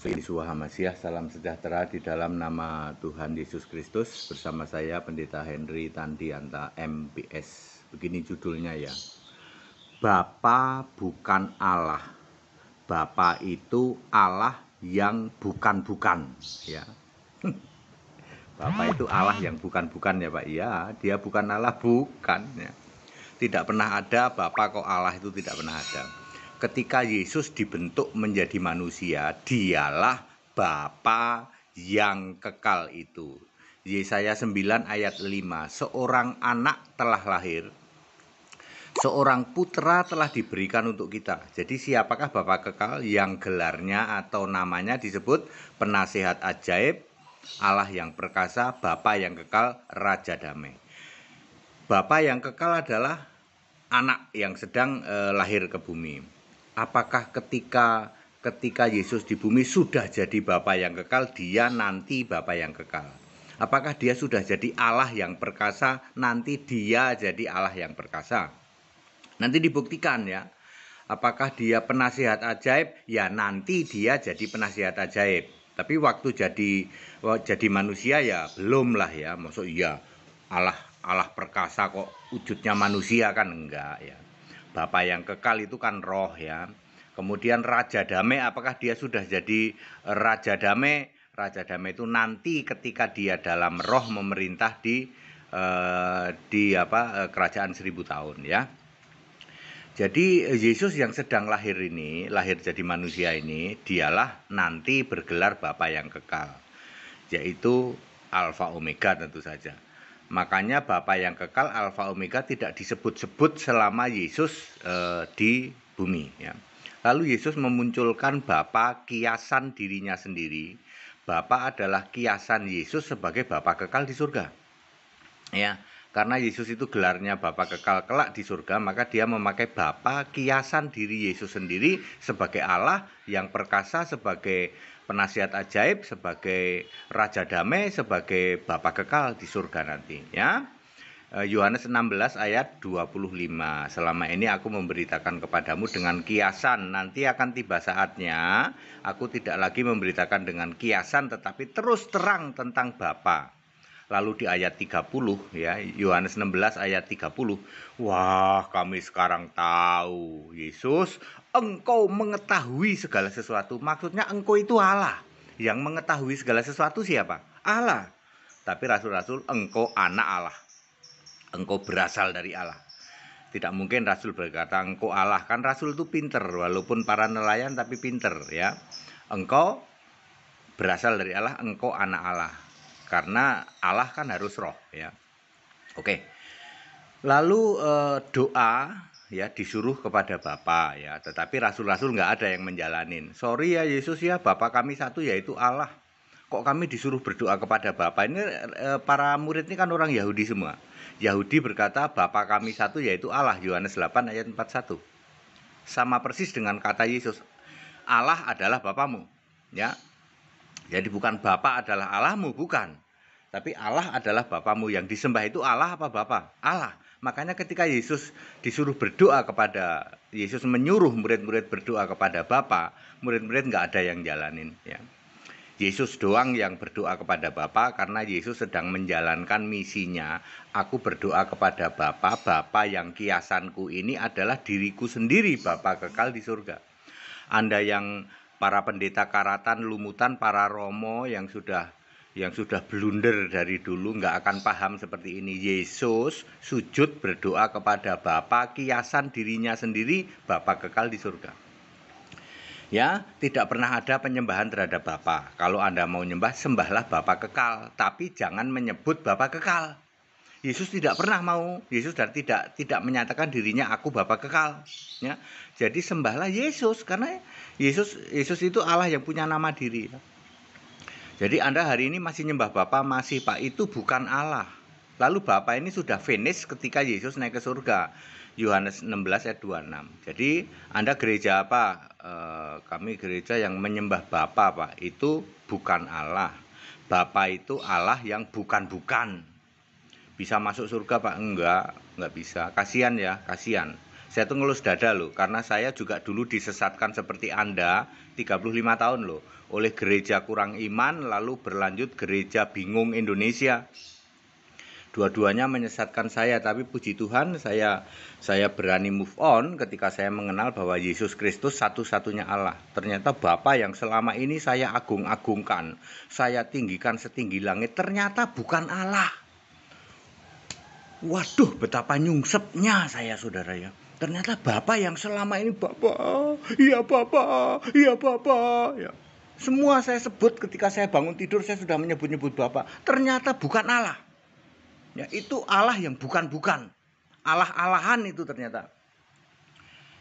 Yesus Hamasiah, salam sejahtera di dalam nama Tuhan Yesus Kristus bersama saya Pendeta Henry Tandianta MPS. Begini judulnya ya. Bapa bukan Allah. Bapa itu Allah yang bukan-bukan ya. Bapa itu Allah yang bukan-bukan ya Pak. Iya, dia bukan Allah bukan ya. Tidak pernah ada Bapak kok Allah itu tidak pernah ada ketika Yesus dibentuk menjadi manusia, dialah Bapa yang kekal itu. Yesaya 9 ayat 5, seorang anak telah lahir, seorang putra telah diberikan untuk kita. Jadi siapakah Bapa kekal yang gelarnya atau namanya disebut penasehat ajaib, Allah yang perkasa, Bapa yang kekal, Raja damai. Bapa yang kekal adalah anak yang sedang eh, lahir ke bumi apakah ketika ketika Yesus di bumi sudah jadi Bapa yang kekal, dia nanti Bapa yang kekal. Apakah dia sudah jadi Allah yang perkasa, nanti dia jadi Allah yang perkasa. Nanti dibuktikan ya. Apakah dia penasihat ajaib? Ya nanti dia jadi penasihat ajaib. Tapi waktu jadi jadi manusia ya belum lah ya. Maksud iya Allah Allah perkasa kok wujudnya manusia kan enggak ya. Bapak yang kekal itu kan roh ya. Kemudian Raja Damai apakah dia sudah jadi Raja Damai? Raja Damai itu nanti ketika dia dalam roh memerintah di eh, di apa eh, kerajaan seribu tahun ya. Jadi Yesus yang sedang lahir ini, lahir jadi manusia ini, dialah nanti bergelar bapak yang kekal, yaitu Alfa Omega tentu saja. Makanya Bapa yang kekal Alfa Omega tidak disebut-sebut selama Yesus e, di bumi ya. Lalu Yesus memunculkan Bapa kiasan dirinya sendiri. Bapa adalah kiasan Yesus sebagai Bapa kekal di surga. Ya, karena Yesus itu gelarnya Bapa kekal kelak di surga, maka dia memakai Bapa kiasan diri Yesus sendiri sebagai Allah yang perkasa sebagai penasihat ajaib, sebagai raja damai, sebagai bapa kekal di surga nanti ya. Eh, Yohanes 16 ayat 25 Selama ini aku memberitakan kepadamu dengan kiasan Nanti akan tiba saatnya Aku tidak lagi memberitakan dengan kiasan Tetapi terus terang tentang Bapa. Lalu di ayat 30 ya Yohanes 16 ayat 30 Wah kami sekarang tahu Yesus engkau mengetahui segala sesuatu. Maksudnya engkau itu Allah. Yang mengetahui segala sesuatu siapa? Allah. Tapi rasul-rasul engkau anak Allah. Engkau berasal dari Allah. Tidak mungkin rasul berkata engkau Allah. Kan rasul itu pinter walaupun para nelayan tapi pinter ya. Engkau berasal dari Allah, engkau anak Allah. Karena Allah kan harus roh ya. Oke. Lalu eh, doa ya disuruh kepada Bapa ya tetapi rasul-rasul nggak ada yang menjalanin sorry ya Yesus ya Bapa kami satu yaitu Allah kok kami disuruh berdoa kepada Bapa ini e, para murid ini kan orang Yahudi semua Yahudi berkata Bapa kami satu yaitu Allah Yohanes 8 ayat 41 sama persis dengan kata Yesus Allah adalah Bapamu ya jadi bukan Bapa adalah Allahmu bukan tapi Allah adalah Bapamu yang disembah itu Allah apa Bapa Allah Makanya ketika Yesus disuruh berdoa kepada Yesus menyuruh murid-murid berdoa kepada Bapa, murid-murid nggak ada yang jalanin ya. Yesus doang yang berdoa kepada Bapa karena Yesus sedang menjalankan misinya. Aku berdoa kepada Bapa, Bapa yang kiasanku ini adalah diriku sendiri, Bapa kekal di surga. Anda yang para pendeta karatan, lumutan, para romo yang sudah yang sudah blunder dari dulu nggak akan paham seperti ini. Yesus sujud berdoa kepada Bapa, kiasan dirinya sendiri Bapa kekal di surga. Ya, tidak pernah ada penyembahan terhadap Bapa. Kalau Anda mau nyembah, sembahlah Bapa kekal, tapi jangan menyebut Bapa kekal. Yesus tidak pernah mau, Yesus dan tidak tidak menyatakan dirinya aku Bapa kekal, ya. Jadi sembahlah Yesus karena Yesus Yesus itu Allah yang punya nama diri. Jadi Anda hari ini masih nyembah Bapa, masih Pak itu bukan Allah. Lalu Bapa ini sudah finish ketika Yesus naik ke surga. Yohanes 16 ayat 26. Jadi Anda gereja apa? E, kami gereja yang menyembah Bapa, Pak. Itu bukan Allah. Bapa itu Allah yang bukan-bukan. Bisa masuk surga, Pak? Enggak, enggak bisa. Kasihan ya, kasihan saya tuh ngelus dada loh karena saya juga dulu disesatkan seperti Anda 35 tahun loh oleh gereja kurang iman lalu berlanjut gereja bingung Indonesia. Dua-duanya menyesatkan saya tapi puji Tuhan saya saya berani move on ketika saya mengenal bahwa Yesus Kristus satu-satunya Allah. Ternyata Bapa yang selama ini saya agung-agungkan, saya tinggikan setinggi langit ternyata bukan Allah. Waduh betapa nyungsepnya saya saudara ya ternyata bapak yang selama ini bapak, iya bapak, iya bapak, ya. Semua saya sebut ketika saya bangun tidur saya sudah menyebut-nyebut bapak. Ternyata bukan Allah. Ya, itu Allah yang bukan-bukan. Allah-alahan itu ternyata.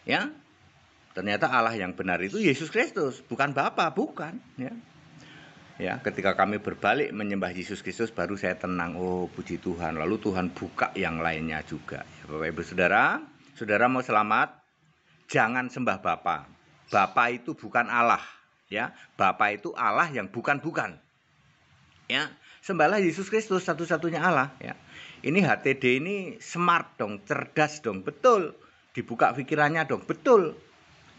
Ya. Ternyata Allah yang benar itu Yesus Kristus, bukan bapak, bukan, ya. Ya, ketika kami berbalik menyembah Yesus Kristus baru saya tenang. Oh, puji Tuhan. Lalu Tuhan buka yang lainnya juga. Ya, Bapak Ibu Saudara, Saudara mau selamat? Jangan sembah bapa. Bapa itu bukan Allah, ya. Bapa itu Allah yang bukan-bukan. Ya, sembahlah Yesus Kristus satu-satunya Allah, ya. Ini HTD ini smart dong, cerdas dong, betul. Dibuka pikirannya dong, betul.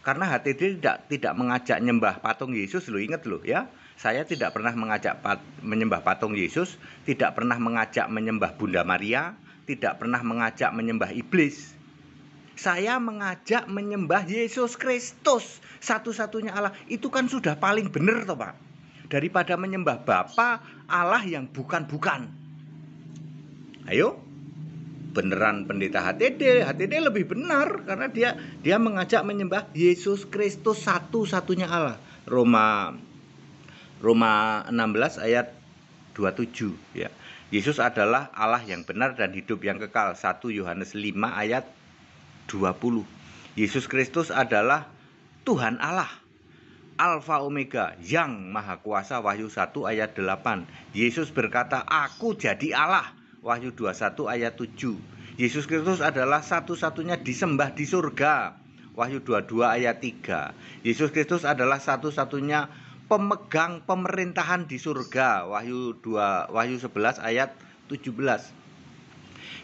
Karena HTD tidak tidak mengajak nyembah patung Yesus, lo inget lo ya. Saya tidak pernah mengajak pat, menyembah patung Yesus, tidak pernah mengajak menyembah Bunda Maria, tidak pernah mengajak menyembah iblis saya mengajak menyembah Yesus Kristus satu-satunya Allah itu kan sudah paling benar toh Pak daripada menyembah Bapa Allah yang bukan-bukan ayo beneran pendeta HTD HTD lebih benar karena dia dia mengajak menyembah Yesus Kristus satu-satunya Allah Roma Roma 16 ayat 27 ya Yesus adalah Allah yang benar dan hidup yang kekal 1 Yohanes 5 ayat 20. Yesus Kristus adalah Tuhan Allah. Alfa Omega yang Maha Kuasa Wahyu 1 ayat 8. Yesus berkata, "Aku jadi Allah." Wahyu 21 ayat 7. Yesus Kristus adalah satu-satunya disembah di surga. Wahyu 22 ayat 3. Yesus Kristus adalah satu-satunya pemegang pemerintahan di surga. Wahyu 2 Wahyu 11 ayat 17.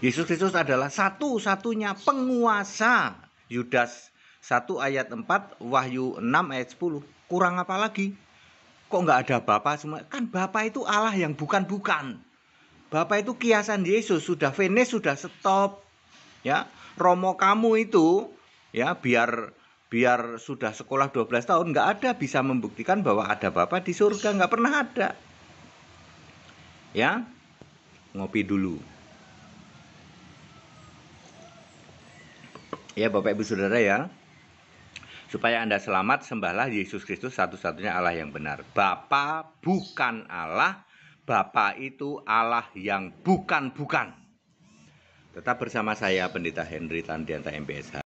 Yesus Kristus adalah satu-satunya penguasa. Yudas 1 ayat 4, Wahyu 6 ayat 10. Kurang apa lagi? Kok nggak ada Bapak semua? Kan Bapak itu Allah yang bukan-bukan. Bapak itu kiasan Yesus, sudah finish, sudah stop. Ya, Romo kamu itu ya biar biar sudah sekolah 12 tahun nggak ada bisa membuktikan bahwa ada bapak di surga nggak pernah ada. Ya, ngopi dulu. Ya Bapak Ibu Saudara ya. Supaya Anda selamat sembahlah Yesus Kristus satu-satunya Allah yang benar. Bapa bukan Allah, Bapa itu Allah yang bukan-bukan. Tetap bersama saya Pendeta Henry Tandianta MPSH.